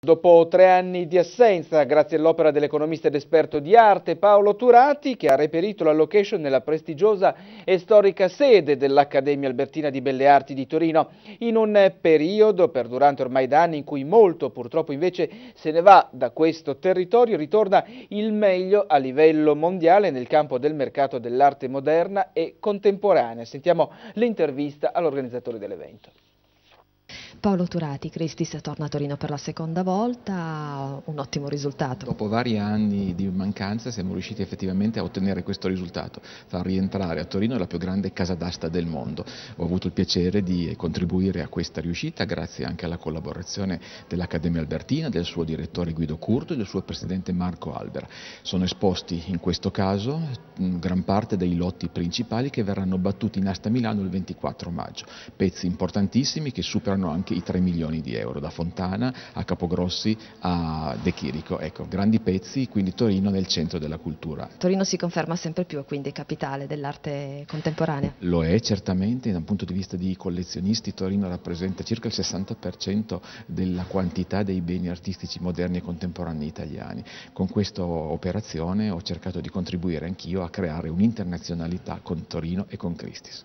Dopo tre anni di assenza, grazie all'opera dell'economista ed esperto di arte Paolo Turati, che ha reperito la location nella prestigiosa e storica sede dell'Accademia Albertina di Belle Arti di Torino, in un periodo perdurante ormai da anni in cui molto purtroppo invece se ne va da questo territorio, ritorna il meglio a livello mondiale nel campo del mercato dell'arte moderna e contemporanea. Sentiamo l'intervista all'organizzatore dell'evento. Paolo Turati, Cristis torna a Torino per la seconda volta, un ottimo risultato. Dopo vari anni di mancanza siamo riusciti effettivamente a ottenere questo risultato, far rientrare a Torino la più grande casa d'asta del mondo. Ho avuto il piacere di contribuire a questa riuscita grazie anche alla collaborazione dell'Accademia Albertina, del suo direttore Guido Curto e del suo presidente Marco Albera. Sono esposti in questo caso mm, gran parte dei lotti principali che verranno battuti in asta Milano il 24 maggio, pezzi importantissimi che superano anche anche i 3 milioni di euro, da Fontana a Capogrossi a De Chirico. Ecco, grandi pezzi, quindi Torino nel centro della cultura. Torino si conferma sempre più quindi capitale dell'arte contemporanea. Lo è certamente, da un punto di vista di collezionisti Torino rappresenta circa il 60% della quantità dei beni artistici moderni e contemporanei italiani. Con questa operazione ho cercato di contribuire anch'io a creare un'internazionalità con Torino e con Christis.